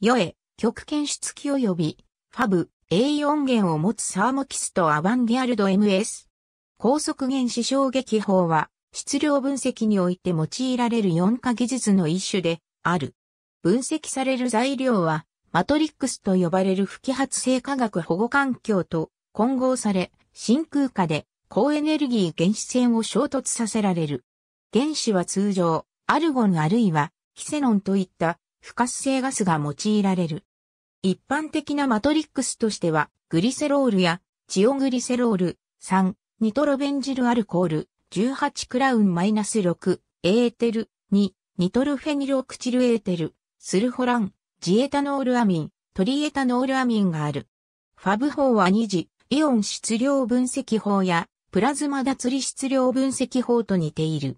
よえ、極検出器及び、ファブ、A4 弦を持つサーモキスとアバンギャルド MS。高速原子衝撃法は、質量分析において用いられる4化技術の一種で、ある。分析される材料は、マトリックスと呼ばれる不揮発性化学保護環境と混合され、真空下で高エネルギー原子線を衝突させられる。原子は通常、アルゴンあるいはキセノンといった不活性ガスが用いられる。一般的なマトリックスとしては、グリセロールやチオグリセロール、3、ニトロベンジルアルコール、18クラウンマイナス -6、エーテル、2、ニトルフェニルオクチルエーテル、スルホラン、ジエタノールアミン、トリエタノールアミンがある。ファブ法は2次、イオン質量分析法や、プラズマ脱離質量分析法と似ている。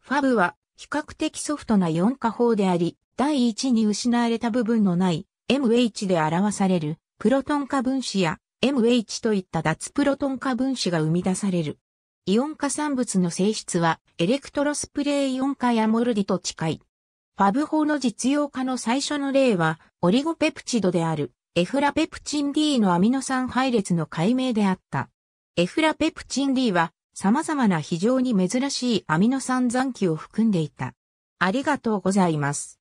ファブは、比較的ソフトな4化法であり、第一に失われた部分のない MH で表されるプロトン化分子や MH といった脱プロトン化分子が生み出される。イオン化産物の性質はエレクトロスプレイイオン化やモルディと近い。ファブ法の実用化の最初の例はオリゴペプチドであるエフラペプチン D のアミノ酸配列の解明であった。エフラペプチン D は様々な非常に珍しいアミノ酸残機を含んでいた。ありがとうございます。